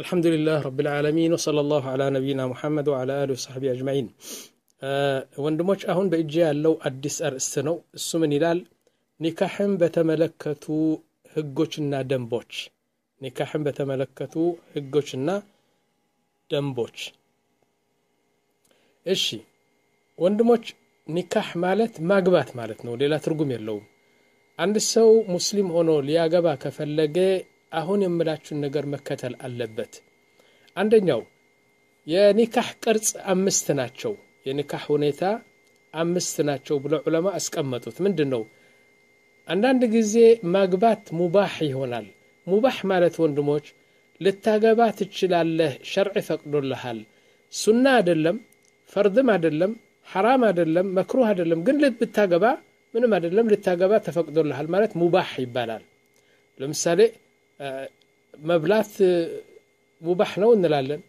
الحمد لله رب العالمين وصلى الله على نبينا محمد وعلى آله وصحبه أجمعين ወንድሞች አሁን በእጅ ያለው አዲስ አርእስት ነው እሱ ምን ይላል ኒካሕን በተመለከቱ ህጎችና ደንቦች ኒካሕን በተመለከቱ ህጎችና ደንቦች እሺ ወንድሞች ኒካህ ማለት ማግባት ማለት ነው ሌላ ትርጉም የለውም አንድ ሰው ሙስሊም ሆኖ ሊያገባ ከፈለገ አሁን የምላችሁን ነገር መከተል አለበት። አንደኛው የኒካህ ቅርጽ አምስት ናቸው። የኒካህ ሁኔታ አምስት ናቸው ብለው ዑለማ አስቀመጡት። ምንድን ነው? አንዳንድ ጊዜ ማግባት ሙባህ ይሆናል። ሙባህ ማለት ወንድሞች ልታገባ ትችላለህ፣ ሸርዕ ፈቅዶልሃል። ሱና አይደለም፣ ፈርድም አይደለም፣ ሐራም አይደለም፣ መክሩህ አይደለም። ግን ብታገባ ምንም አይደለም፣ ልታገባ ተፈቅዶልሃል ማለት ሙባህ ይባላል። ለምሳሌ መብላት ሙባህ ነው እንላለን።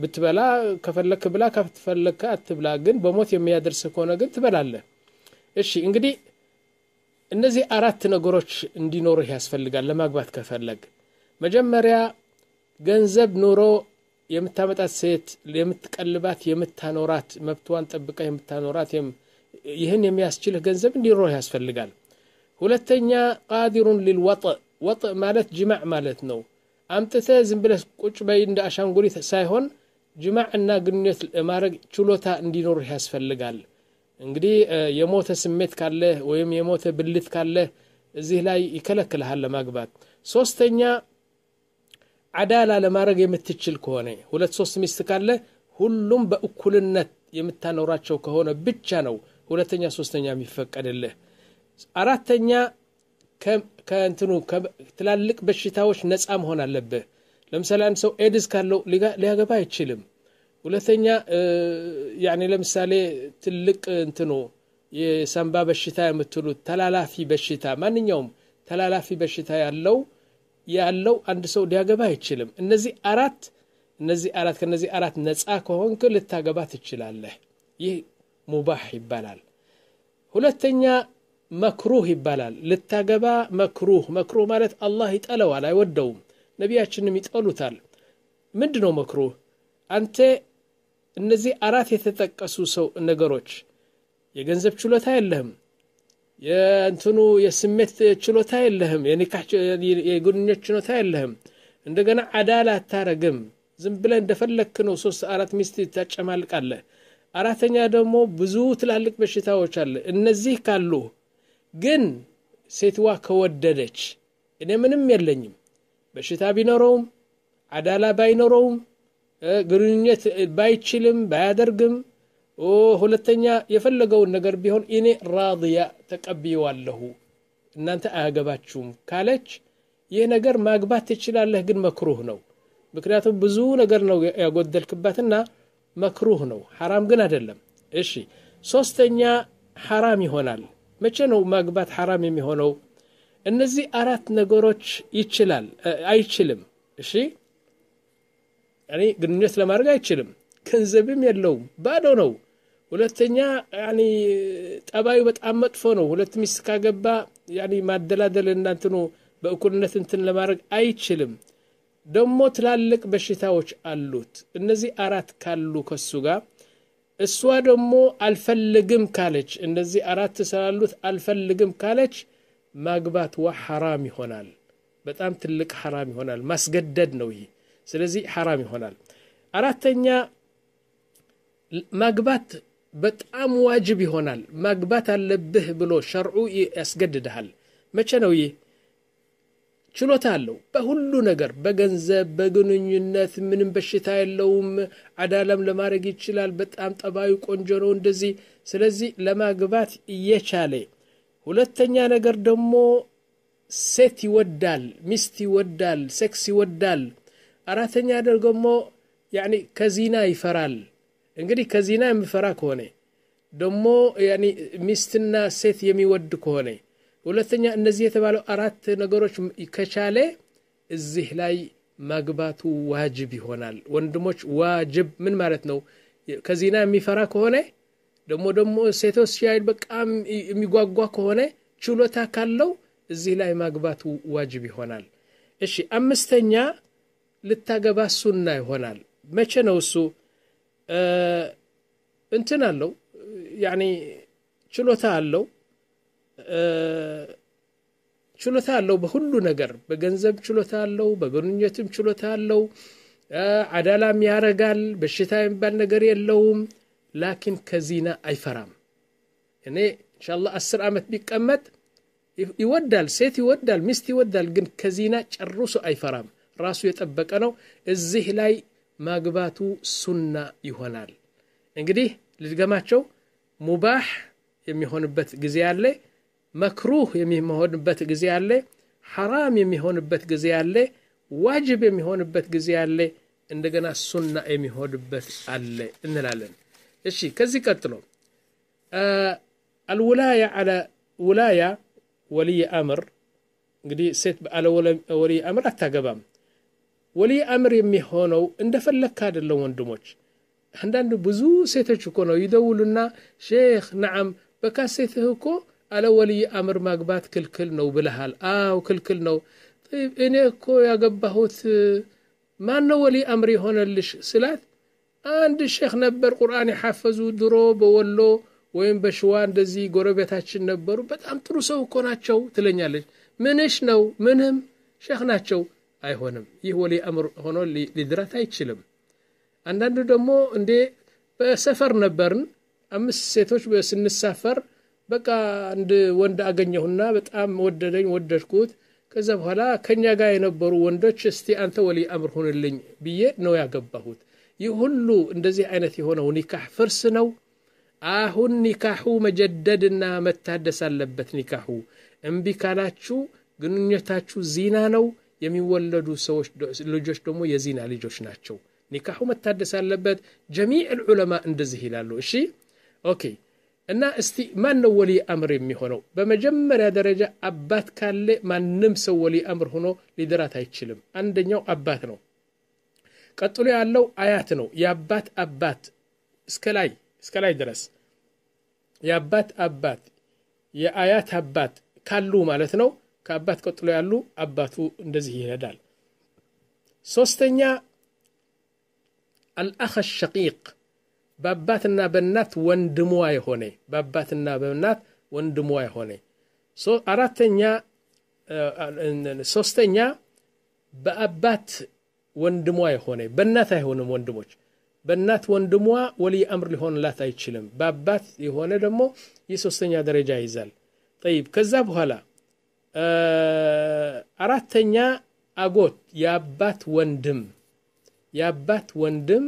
ብትበላ ከፈለክ ብላ ከፈለክ አትብላ፣ ግን በሞት የሚያደርስ ከሆነ ግን ትበላለህ። እሺ እንግዲህ እነዚህ አራት ነገሮች እንዲኖርህ ያስፈልጋል ለማግባት ከፈለግ። መጀመሪያ ገንዘብ ኑሮ የምታመጣት ሴት የምትቀልባት፣ የምታኖራት፣ መብትዋን ጠብቃ የምታኖራት ይህን የሚያስችልህ ገንዘብ እንዲኖርህ ያስፈልጋል። ሁለተኛ ቃዲሩን ሊልወጥ ወጥእ ማለት ጅማዕ ማለት ነው። አምጥተ ዝም ብለህ ቁጭ በይ እንደ አሻንጉሊት ሳይሆን ጅማዕ እና ግንኙነት ማድረግ ችሎታ እንዲኖርህ ያስፈልጋል። እንግዲህ የሞተ ስሜት ካለ ወይም የሞተ ብልት ካለ እዚህ ላይ ይከለክልሃል ለማግባት። ሶስተኛ አዳላ ለማድረግ የምትችል ከሆነ ሁለት ሶስት ሚስት ካለ ሁሉም በእኩልነት የምታኖራቸው ከሆነ ብቻ ነው ሁለተኛ ሶስተኛ የሚፈቀድልህ። አራተኛ ከእንትኑ ትላልቅ በሽታዎች ነፃ መሆን አለብህ። ለምሳሌ አንድ ሰው ኤድስ ካለው ሊያገባ አይችልም። ሁለተኛ ያኔ ለምሳሌ ትልቅ እንትኑ የሰንባ በሽታ የምትሉት ተላላፊ በሽታ ማንኛውም ተላላፊ በሽታ ያለው ያለው አንድ ሰው ሊያገባ አይችልም። እነዚህ አራት እነዚህ አራት ከነዚህ አራት ነፃ ከሆንክ ልታገባ ትችላለህ። ይህ ሙባህ ይባላል። ሁለተኛ መክሩህ ይባላል። ልታገባ መክሩህ መክሩህ ማለት አላህ ይጠለዋል፣ አይወደውም። ነቢያችንም ይጠሉታል። ምንድ ነው መክሩህ? አንተ እነዚህ አራት የተጠቀሱ ሰው ነገሮች የገንዘብ ችሎታ የለህም፣ የእንትኑ የስሜት ችሎታ የለህም፣ የኒካህ የጉድኞች ችሎታ የለህም። እንደገና አዳላ አታረግም። ዝም ብለህ እንደፈለክ ነው። ሶስት አራት ሚስት ታጨማልቃለህ። አራተኛ ደግሞ ብዙ ትላልቅ በሽታዎች አለ። እነዚህ ካሉ ግን ሴትዋ ከወደደች እኔ ምንም የለኝም በሽታ ቢኖረውም አዳላ ባይኖረውም ግንኙነት ባይችልም ባያደርግም ሁለተኛ የፈለገውን ነገር ቢሆን እኔ ራያ ተቀብየዋለሁ እናንተ አያገባችሁም ካለች ይህ ነገር ማግባት ትችላለህ፣ ግን መክሩህ ነው። ምክንያቱም ብዙ ነገር ነው ያጎደልክበትና መክሩህ ነው። ሐራም ግን አይደለም። እሺ ሶስተኛ ሐራም ይሆናል። መቼ ነው ማግባት ሐራም የሚሆነው? እነዚህ አራት ነገሮች ይችላል አይችልም። እሺ ያኔ ግንኙነት ለማድረግ አይችልም። ገንዘብም የለውም፣ ባዶ ነው። ሁለተኛ ጠባዩ በጣም መጥፎ ነው። ሁለት ሚስት ካገባ ማደላደል እናንትኑ በእኩልነት እንትን ለማድረግ አይችልም። ደግሞ ትላልቅ በሽታዎች አሉት። እነዚህ አራት ካሉ ከሱ ጋር እሷ ደግሞ አልፈልግም ካለች እነዚህ አራት ስላሉት አልፈልግም ካለች ማግባት ዋ ሐራም ይሆናል። በጣም ትልቅ ሐራም ይሆናል። ማስገደድ ነው ይህ። ስለዚህ ሐራም ይሆናል። አራተኛ ማግባት በጣም ዋጅብ ይሆናል። ማግባት አለብህ ብሎ ሸርዑ ያስገድድሃል። መቼ ነው ይ? ችሎታ አለው በሁሉ ነገር፣ በገንዘብ በግንኙነት ምንም በሽታ የለውም። አዳለም ለማድረግ ይችላል። በጣም ጠባዩ ቆንጆ ነው እንደዚህ። ስለዚህ ለማግባት እየቻለ ሁለተኛ ነገር ደግሞ ሴት ይወዳል፣ ሚስት ይወዳል፣ ሴክስ ይወዳል። አራተኛ ነገር ደግሞ ከዚና ይፈራል። እንግዲህ ከዚና የሚፈራ ከሆነ ደግሞ ሚስትና ሴት የሚወድ ከሆነ ሁለተኛ እነዚህ የተባለው አራት ነገሮች ከቻለ እዚህ ላይ ማግባቱ ዋጅብ ይሆናል። ወንድሞች ዋጅብ ምን ማለት ነው? ከዚና የሚፈራ ከሆነ ደግሞ ደግሞ ሴቶች ሲያይ በጣም የሚጓጓ ከሆነ ችሎታ ካለው እዚህ ላይ ማግባቱ ዋጅብ ይሆናል። እሺ አምስተኛ ልታገባ ሱና ይሆናል። መቼ ነው እሱ? እንትን አለው ችሎታ አለው ችሎታ አለው። በሁሉ ነገር በገንዘብ ችሎታ አለው፣ በግንኙነትም ችሎታ አለው። አዳላም ያረጋል። በሽታ የሚባል ነገር የለውም። ላኪን ከዚና አይፈራም። እኔ እንሻላ አስር ዓመት ቢቀመጥ ይወዳል፣ ሴት ይወዳል፣ ሚስት ይወዳል። ግን ከዚና ጨርሶ አይፈራም። ራሱ የጠበቀ ነው። እዚህ ላይ ማግባቱ ሱና ይሆናል። እንግዲህ ልድገማቸው ሙባህ የሚሆንበት ጊዜ አለ። መክሩህ የሚሆንበት ጊዜ አለ። ሐራም የሚሆንበት ጊዜ አለ። ዋጅብ የሚሆንበት ጊዜ አለ። እንደገና ሱና የሚሆንበት አለ እንላለን። እሺ ከዚህ ቀጥሎ አልውላያ አለ ውላያ ወልይ አምር እንግዲህ ሴት አለ ወልይ አምር አታገባም። ወልይ አምር የሚሆነው እንደፈለግክ አይደለም ወንድሞች። አንዳንድ ብዙ ሴቶች እኮ ነው ይደውሉና ሼክ ነዓም በካሴትህ እኮ አለ ወልይ አምር ማግባት ክልክል ነው ብለሃል። አው ክልክል ነው። እኔ እኮ ያገባሁት ማን ነው ወልይ አምር የሆነልሽ ስላት አንድ ሼክ ነበር ቁርአን የሐፈዙ ድሮ በወሎ ወይም በሽዋ እንደዚህ ጎረቤታችን ነበሩ። በጣም ጥሩ ሰው እኮ ናቸው ትለኛለች። ምንሽ ነው? ምንም ሼክ ናቸው። አይሆንም። ይህ ወልይ አምር ሆኖ ሊድራት አይችልም። አንዳንዱ ደግሞ እንዴ በሰፈር ነበርን አምስት ሴቶች ስንሳፈር በቃ አንድ ወንድ አገኘሁና በጣም ወደደኝ፣ ወደድኩት። ከዛ በኋላ ከኛ ጋር የነበሩ ወንዶች እስቲ አንተ ወሊ አምር ሁንልኝ ብዬ ነው ያገባሁት። ይህ ሁሉ እንደዚህ አይነት የሆነው ኒካህ ፍርስ ነው። አሁን ኒካሁ መጀደድና መታደስ አለበት። ኒካሁ እምቢ ካላችሁ ግንኙነታችሁ ዚና ነው። የሚወለዱ ሰዎች ልጆች ደግሞ የዚና ልጆች ናቸው። ኒካሁ መታደስ አለበት። ጀሚዕ ልዑለማ እንደዚህ ይላሉ። እሺ ኦኬ እና እስቲ ማን ነው ወሊ አምር የሚሆነው? በመጀመሪያ ደረጃ አባት ካለ ማንም ሰው ወሊ አምር ሆኖ ሊደራት አይችልም። አንደኛው አባት ነው። ቀጥሎ ያለው አያት ነው። የአባት አባት እስከላይ እስከ ላይ ድረስ የአባት አባት የአያት አባት ካሉ ማለት ነው። ከአባት ቀጥሎ ያሉ አባቱ እንደዚህ ይሄዳል። ሶስተኛ አልአኸ ሸቂቅ በአባትና በእናት ወንድሟ የሆነ በአባትና በእናት ወንድሟ የሆነ አራተኛ ሶስተኛ በአባት ወንድሟ የሆነ በእናት አይሆንም ወንድሞች በእናት ወንድሟ ወልይ አምር ሊሆንላት አይችልም በአባት የሆነ ደግሞ የሶስተኛ ደረጃ ይይዛል ጠይብ ከዛ በኋላ አራተኛ አጎት የአባት ወንድም የአባት ወንድም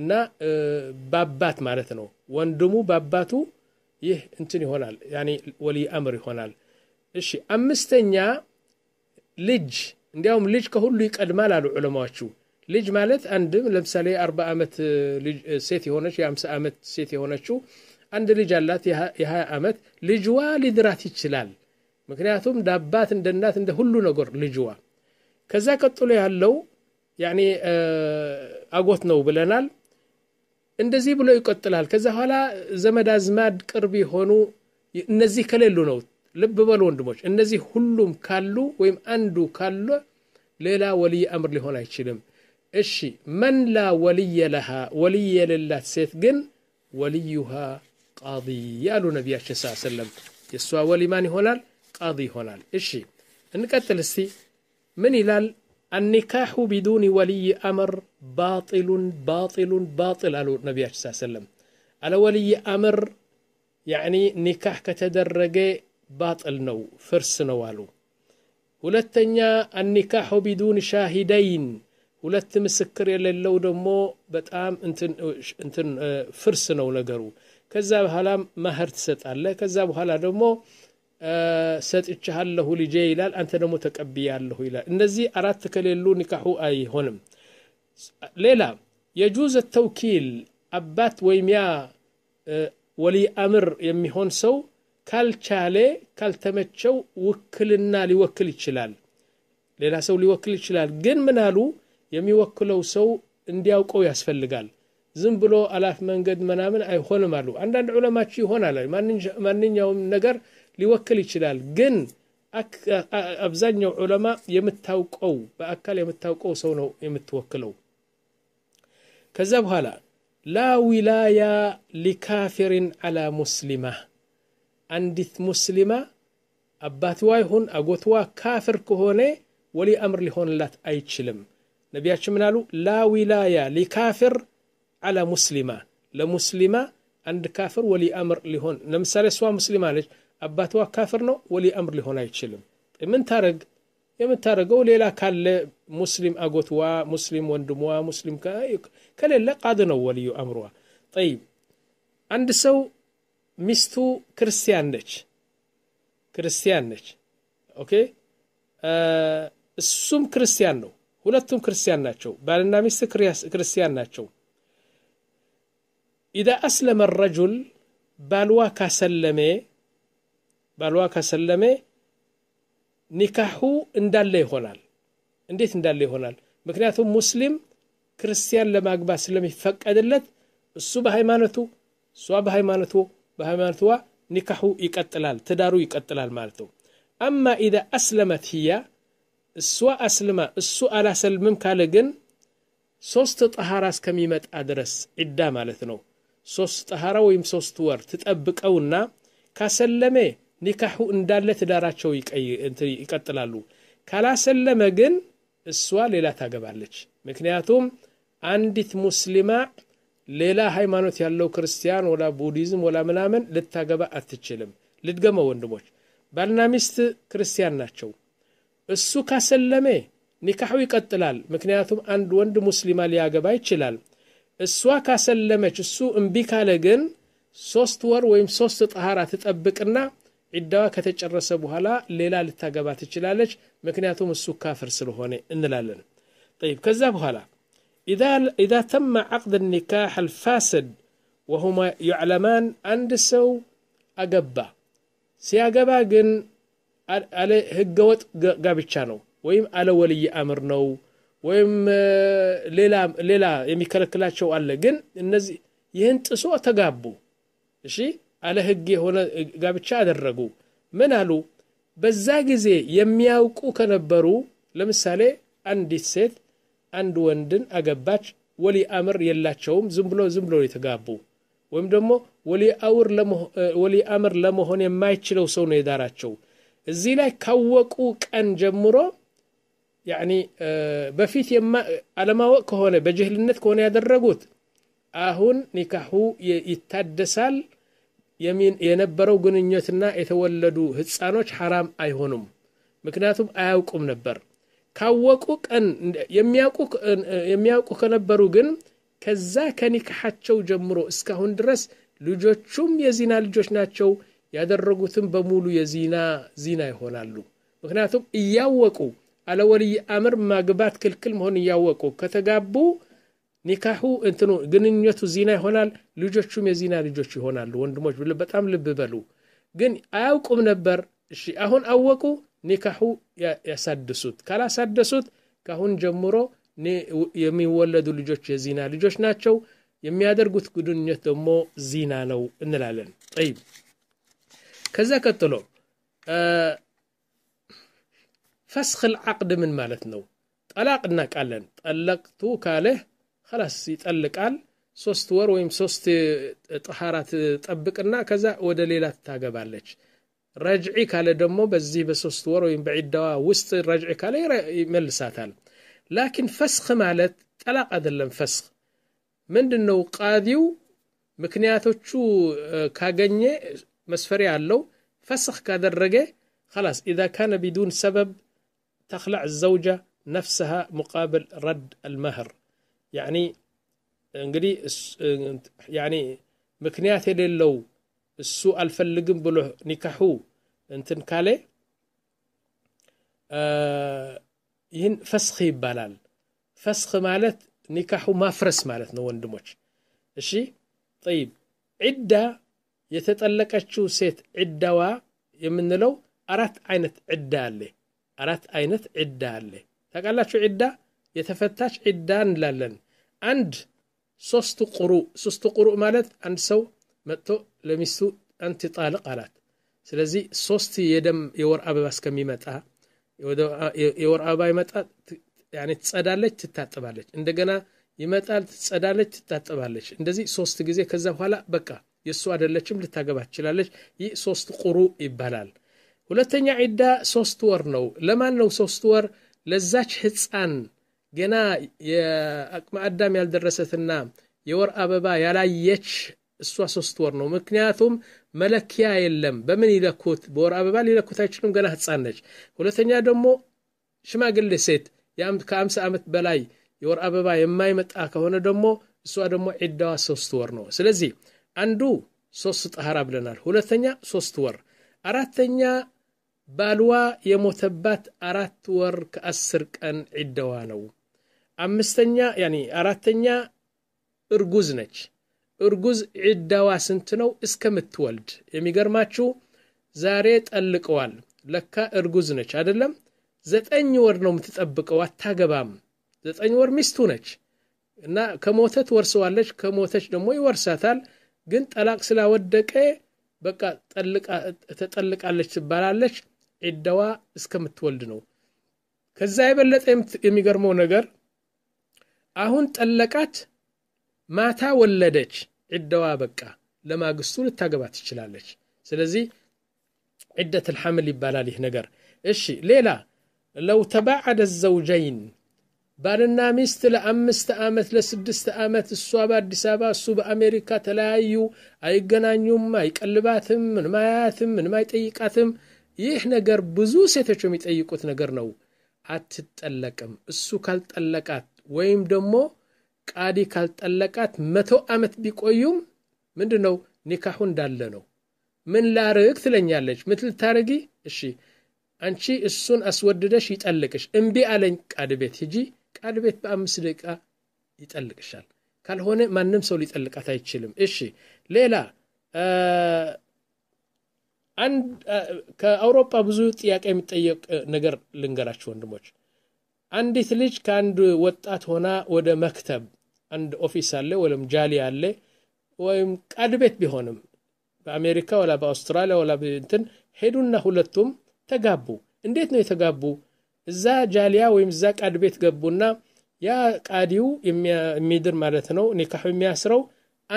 እና ባባት ማለት ነው። ወንድሙ ባባቱ ይህ እንትን ይሆናል ወሊ አምር ይሆናል። እሺ አምስተኛ ልጅ፣ እንዲያውም ልጅ ከሁሉ ይቀድማል አሉ ዑለማዎቹ። ልጅ ማለት አንድም ለምሳሌ አርባ ዓመት ሴት የሆነች የአምሳ ዓመት ሴት የሆነችው አንድ ልጅ አላት የሀያ ዓመት ልጅዋ ሊድራት ይችላል። ምክንያቱም እንደ አባት እንደ እናት እንደ ሁሉ ነገር ልጅዋ። ከዛ ቀጥሎ ያለው ያኔ አጎት ነው ብለናል። እንደዚህ ብሎ ይቀጥላል። ከዛ ኋላ ዘመድ አዝማድ ቅርብ የሆኑ እነዚህ ከሌሉ ነው። ልብ በሉ ወንድሞች፣ እነዚህ ሁሉም ካሉ ወይም አንዱ ካለ ሌላ ወልይ አምር ሊሆን አይችልም። እሺ መን ላ ወልየ ለሃ ወልይ የሌላት ሴት ግን ወልዩሃ ቃዲ ያሉ ነቢያችን ስ ሰለም የእሷ ወሊ ማን ይሆናል? ቃዲ ይሆናል። እሺ እንቀጥል እስቲ ምን ይላል? النكاح بدون ولي أمر باطل باطل باطل على النبي صلى الله عليه وسلم على ولي أمر يعني نكاح كتدرج باطل نو فرس نوالو ولتنيا النكاح بدون شاهدين ولت مسكر يلا لو دمو بتام انتن انتن فرس نو نقرو كذا بهالام مهر تسطع كذا بهالا دمو ሰጥቻለሁ ልጄ ይላል፣ አንተ ደግሞ ተቀብያለሁ ይላል። እነዚህ አራት ከሌሉ ኒካሑ አይሆንም። ሌላ የጁዘ ተውኪል አባት ወይም ያ ወልይ አምር የሚሆን ሰው ካልቻለ ካልተመቸው ውክልና ሊወክል ይችላል። ሌላ ሰው ሊወክል ይችላል። ግን ምናሉ የሚወክለው ሰው እንዲያውቀው ያስፈልጋል። ዝም ብሎ አላፍ መንገድ ምናምን አይሆንም አሉ። አንዳንድ ዑለማች ይሆናል ማንኛውም ነገር ሊወክል ይችላል። ግን አብዛኛው ዑለማ የምታውቀው በአካል የምታውቀው ሰው ነው የምትወክለው። ከዛ በኋላ ላ ዊላያ ሊካፊሪን አላ ሙስሊማ፣ አንዲት ሙስሊማ አባትዋ ይሁን አጎትዋ ካፍር ከሆነ ወሊ አምር ሊሆንላት አይችልም። ነቢያችን ምን አሉ? ላ ዊላያ ሊካፊር አላ ሙስሊማ፣ ለሙስሊማ አንድ ካፍር ወሊ አምር ሊሆን ለምሳሌ እሷ ሙስሊማ ነች አባትዋ ካፍር ነው፣ ወሊ አምር ሊሆን አይችልም። ምን ታረግ? ሌላ ካለ ሙስሊም አጎትዋ፣ ሙስሊም ወንድሟ፣ ሙስሊም ከሌለ ቃድ ነው ወልዩ አምርዋ። ጠይብ አንድ ሰው ሚስቱ ክርስቲያን ነች ክርስቲያን ነች። ኦኬ እሱም ክርስቲያን ነው። ሁለቱም ክርስቲያን ናቸው። ባልና ሚስት ክርስቲያን ናቸው። ኢዳ አስለመ ረጁል ባልዋ ካሰለሜ ባሏ ከሰለመ ኒካሁ እንዳለ ይሆናል። እንዴት እንዳለ ይሆናል? ምክንያቱም ሙስሊም ክርስቲያን ለማግባት ስለሚፈቀድለት እሱ በሃይማኖቱ እሷ በሃይማኖቱ በሃይማኖትዋ ኒካሁ ይቀጥላል፣ ትዳሩ ይቀጥላል ማለት ነው። አማ ኢዛ አስለመት ህያ እሷ አስልማ እሱ አላሰልምም ካለ ግን ሶስት ጠሃራ እስከሚመጣ ድረስ ዒዳ ማለት ነው። ሶስት ጠሃራ ወይም ሶስት ወር ትጠብቀውና ካሰለሜ ኒካሑ እንዳለ ትዳራቸው ይቀጥላሉ። ካላሰለመ ግን እሷ ሌላ ታገባለች። ምክንያቱም አንዲት ሙስሊማ ሌላ ሃይማኖት ያለው ክርስቲያን ወላ ቡዲዝም ወላ ምናምን ልታገባ አትችልም። ልድገመ ወንድሞች፣ ባልና ሚስት ክርስቲያን ናቸው። እሱ ካሰለመ ኒካሑ ይቀጥላል። ምክንያቱም አንድ ወንድ ሙስሊማ ሊያገባ ይችላል። እሷ ካሰለመች እሱ እምቢ ካለ ግን ሶስት ወር ወይም ሶስት ጠሃራ ትጠብቅና ዒዳዋ ከተጨረሰ በኋላ ሌላ ልታገባ ትችላለች፣ ምክንያቱም እሱ ካፍር ስለሆነ እንላለን። ጠይብ ከዛ በኋላ ኢዛ ተማ ዓቅድ ኒካሕ አልፋስድ ወሁማ ዩዕለማን አንድ ሰው አገባ። ሲያገባ ግን አለ ህገወጥ ጋብቻ ነው ወይም አለ ወልይ አምር ነው ወይም ሌላ የሚከለክላቸው አለ። ግን እነዚህ ይህን ጥሶ ተጋቡ። እሺ አለ ህግ የሆነ ጋብቻ አደረጉ። ምን አሉ? በዛ ጊዜ የሚያውቁ ከነበሩ ለምሳሌ አንዲት ሴት አንድ ወንድን አገባች። ወሊ አምር የላቸውም። ዝም ብሎ ዝም ብሎ የተጋቡ ወይም ደግሞ ወሊ አምር ለመሆን የማይችለው ሰው ነው የዳራቸው። እዚህ ላይ ካወቁ ቀን ጀምሮ ያኒ በፊት አለማወቅ ከሆነ በጅህልነት ከሆነ ያደረጉት አሁን ኒካሁ ይታደሳል። የነበረው ግንኙነትና የተወለዱ ህፃኖች ሐራም አይሆኑም። ምክንያቱም አያውቁም ነበር። ካወቁ ቀን የሚያውቁ ከነበሩ ግን ከዛ ከኒካሓቸው ጀምሮ እስካሁን ድረስ ልጆቹም የዚና ልጆች ናቸው። ያደረጉትም በሙሉ የዚና ዚና ይሆናሉ። ምክንያቱም እያወቁ አለወልይ አምር ማግባት ክልክል መሆን እያወቁ ከተጋቡ ኒካሁ እንትኑ ግንኙነቱ ዚና ይሆናል። ልጆቹም የዚና ልጆች ይሆናሉ። ወንድሞች በጣም ልብ በሉ። ግን አያውቁም ነበር። እሺ አሁን አወቁ። ኒካሁ ያሳድሱት። ካላሳደሱት ካሁን ጀምሮ የሚወለዱ ልጆች የዚና ልጆች ናቸው። የሚያደርጉት ግንኙነት ደግሞ ዚና ነው እንላለን። ጠይብ ከዛ ቀጥሎ ፈስክ ልዓቅድ ምን ማለት ነው? ጠላቅ እናቃለን። ጠለቅቱ ካለህ خلاص ይጠልቃል። ሶስት ወር ወይም ሶስት ጥሃራ ትጠብቅና ከዛ ወደ ሌላ ትታገባለች። ረጅዒ ካለ ደግሞ በዚህ በሶስት ወር ወይም በዒዳዋ ውስጥ ረጅዒ ካለ ይመልሳታል። ላኪን ፈስኽ ማለት ጠላቅ አይደለም። ፈስኽ ምንድን ነው? ቃዲው ምክንያቶቹ ካገኘ መስፈሪያ አለው። ፈስኽ ካደረገ خلاص إذا كان بدون سبب تخلع الزوجة نفسها مقابل رد المهر እንግዲህ ምክንያት የሌለው እሱ አልፈልግም ብሎ ኒካሑ እንትን ካሌ ይህን ፈስኽ ይባላል። ፈስኽ ማለት ኒካሑ ማፍረስ ማለት ነው ወንድሞች። እሺ ጠይብ ዕዳ የተጠለቀችው ሴት ዕዳዋ የምንለው አራት አይነት ዕዳ አለ። አራት አይነት ዕዳ አለ። ታውቃላችሁ ዕዳ የተፈታች ዕዳ እንላለን። አንድ ሶስቱ ቁሩ ሶስቱ ቁሩ ማለት አንድ ሰው መጥቶ ለሚስቱ አንቲ ጣልቅ አላት። ስለዚህ ሶስት የደም የወር አበባ እስከሚመጣ የወር አበባ ይመጣ ትጸዳለች፣ ትታጥባለች። እንደገና ይመጣል፣ ትጸዳለች፣ ትታጥባለች። እንደዚህ ሶስት ጊዜ። ከዛ በኋላ በቃ የእሱ አይደለችም፣ ልታገባ ትችላለች። ይህ ሶስት ቁሩ ይባላል። ሁለተኛ ዒዳ ሶስት ወር ነው። ለማን ነው ሶስት ወር? ለዛች ህፃን ገና የአቅመ አዳም ያልደረሰትና የወር አበባ ያላየች እሷ ሶስት ወር ነው። ምክንያቱም መለኪያ የለም። በምን ይለኩት? በወር አበባ ሊለኩት አይችሉም። ገና ህፃን ነች። ሁለተኛ ደግሞ ሽማግሌ ሴት ከአምሳ ዓመት በላይ የወር አበባ የማይመጣ ከሆነ ደግሞ እሷ ደግሞ ዒዳዋ ሶስት ወር ነው። ስለዚህ አንዱ ሶስት ጠሃራ ብለናል። ሁለተኛ ሶስት ወር፣ አራተኛ ባልዋ የሞተባት አራት ወር ከአስር ቀን ዒዳዋ ነው። አምስተኛ ያኒ አራተኛ እርጉዝ ነች። እርጉዝ ዒዳዋ ስንት ነው? እስከምትወልድ የሚገርማችሁ ዛሬ ጠልቀዋል። ለካ እርጉዝ ነች አይደለም። ዘጠኝ ወር ነው የምትጠብቀው፣ አታገባም። ዘጠኝ ወር ሚስቱ ነች እና ከሞተ ትወርሰዋለች፣ ከሞተች ደግሞ ይወርሳታል። ግን ጠላቅ ስላወደቀ በቃ ተጠልቃለች ትባላለች። ዒዳዋ እስከምትወልድ ነው። ከዛ የበለጠ የሚገርመው ነገር አሁን ጠለቃት፣ ማታ ወለደች፣ ዒደዋ በቃ ለማግስቱ ልታገባ ትችላለች። ስለዚህ ዒደት ልሐምል ይባላል ይህ ነገር። እሺ ሌላ ለው ተባዓደ ዘውጀይን ባልና ሚስት ለአምስት ዓመት ለስድስት ዓመት እሷ በአዲስ አበባ እሱ በአሜሪካ ተለያዩ፣ አይገናኙም፣ አይቀልባትም፣ ምንም አያትም፣ ምንም አይጠይቃትም። ይህ ነገር ብዙ ሴቶች የሚጠይቁት ነገር ነው። አትጠለቅም እሱ ካልጠለቃት ወይም ደግሞ ቃዲ ካልጠለቃት መቶ ዓመት ቢቆዩም ምንድ ነው ኒካሁ እንዳለ ነው። ምን ላርግ ትለኛለች። ምትል ታርጊ እሺ አንቺ እሱን አስወድደሽ ይጠልቅሽ። እምቢ አለኝ ቃድ ቤት ሂጂ። ቃድ ቤት በአምስት ደቂቃ ይጠልቅሻል። ካልሆነ ማንም ሰው ሊጠልቃት አይችልም። እሺ ሌላ ከአውሮፓ ብዙ ጥያቄ የሚጠየቅ ነገር ልንገራችሁ ወንድሞች አንዲት ልጅ ከአንድ ወጣት ሆና ወደ መክተብ አንድ ኦፊስ አለ ወይም ጃሊ አለ ወይም ቃድ ቤት ቢሆንም በአሜሪካ ወላ በአውስትራሊያ ወላ እንትን ሄዱና ሁለቱም ተጋቡ። እንዴት ነው የተጋቡ? እዛ ጃሊያ ወይም እዛ ቃድ ቤት ገቡና ያ ቃዲው የሚድር ማለት ነው ኒካሑ የሚያስረው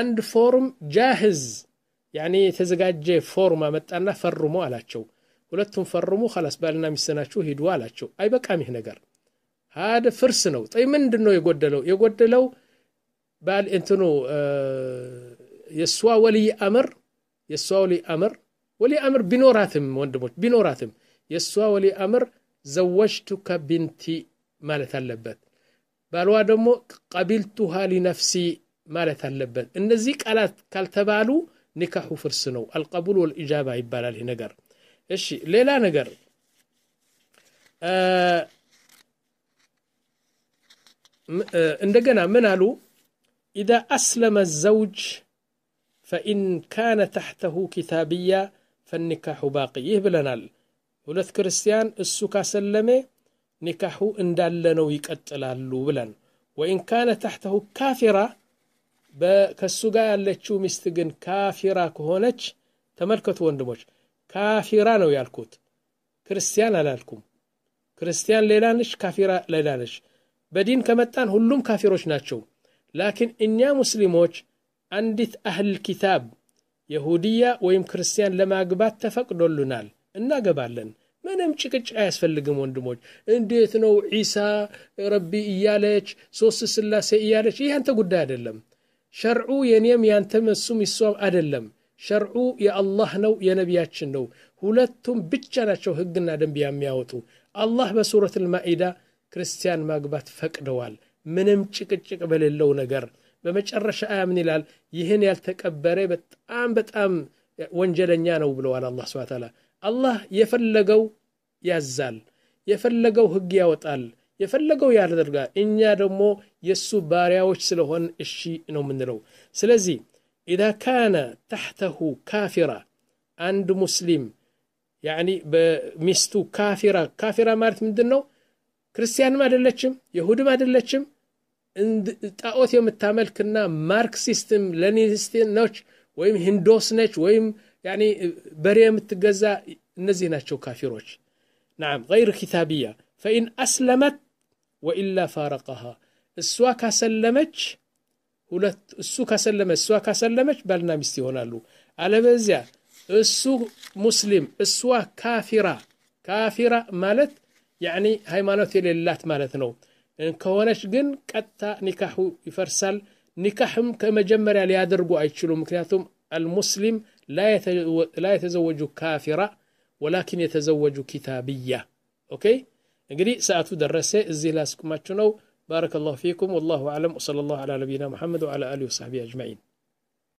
አንድ ፎርም ጃህዝ ያኔ የተዘጋጀ ፎርም አመጣና ፈርሞ አላቸው። ሁለቱም ፈርሙ፣ ላስ ባልና ሚስናችሁ ሂዱ አላቸው። አይበቃም ይህ ነገር ሀደ ፍርስ ነው ጠይ ምንድ ነው የጎደለው የጎደለው ባል እንትኑ የእሷ ወልይ አምር የእሷ ወልይ አምር ወልይ አምር ቢኖራትም ወንድሞች ቢኖራትም የእሷ ወልይ አምር ዘወጅቱ ከቢንቲ ማለት አለበት። ባልዋ ደግሞ ቀቢልቱሃ ሊነፍሲ ማለት አለበት። እነዚህ ቃላት ካልተባሉ ኒካሑ ፍርስ ነው። አልቀቡል ወልኢጃባ ይባላል ይህ ነገር። እሺ ሌላ ነገር آه، እንደገና إذا أسلم الزوج فإن كان تحته كتابية فالنكاح باقي يهبلنال ولث كريستيان السكا سلمي نكاحه اندالنو يكتل بلن وإن كان تحته كافرة كالسقا اللي تشو مستقن كافرة كهونج تملكت واندموش كافرة نو يالكوت كريستيان لالكم كريستيان ليلانش كافرة ليلانش በዲን ከመጣን ሁሉም ካፊሮች ናቸው። ላኪን እኛ ሙስሊሞች አንዲት አህል ኪታብ የሁድያ ወይም ክርስቲያን ለማግባት ተፈቅዶልናል፣ እናገባለን። ምንም ጭቅጭቅ አያስፈልግም። ወንድሞች እንዴት ነው ዒሳ ረቢ እያለች ሶስት ስላሴ እያለች? ይህ ያንተ ጉዳይ አይደለም። ሸርዑ የኔም ያንተም እሱም ይሷም አይደለም። ሸርዑ የአላህ ነው፣ የነቢያችን ነው። ሁለቱም ብቻ ናቸው ህግና ደንብ የሚያወጡ አላህ በሱረት ልማኢዳ ክርስቲያን ማግባት ፈቅደዋል። ምንም ጭቅጭቅ በሌለው ነገር በመጨረሻ አያምን ይላል። ይህን ያልተቀበረ በጣም በጣም ወንጀለኛ ነው ብለዋል አላ ሱብሓነሁ አላህ የፈለገው ያዛል፣ የፈለገው ህግ ያወጣል፣ የፈለገው ያደርጋል። እኛ ደግሞ የእሱ ባሪያዎች ስለሆን እሺ ነው የምንለው። ስለዚህ ኢዛ ካነ ታሕተሁ ካፊራ አንድ ሙስሊም ያኒ በሚስቱ ካፊራ ካፊራ ማለት ምንድን ነው? ክርስቲያንም አይደለችም፣ ይሁድም አይደለችም። ጣዖት የምታመልክና ማርክሲስትም ነች ወይም ሂንዶስ ነች ወይም በሬ የምትገዛ እነዚህ ናቸው ካፊሮች። ናም ይር ኪታብያ ፈኢን አስለመት ወኢላ ፋረቀሃ እሷ ካሰለመች እሱ ካሰለመ እሷ ካሰለመች ባልና ሚስት ይሆናሉ። አለበዚያ እሱ ሙስሊም እሷ ካፊራ ካፊራ ማለት ያዕኒ ሃይማኖት የሌላት ማለት ነው ከሆነች ግን ቀጥታ ኒካሑ ይፈርሳል ኒካሕም ከመጀመሪያ ሊያደርጉ አይችሉም ምክንያቱም አልሙስሊም ላ የተዘወጁ ካፊራ ወላኪን የተዘወጁ ኪታብያ ኦኬ እንግዲህ ሰዓቱ ደረሰ እዚህ ላስቁማችሁ ነው بارك الله فيكم والله أعلم وصلى الله على نبينا محمد وعلى آله وصحبه أجمعين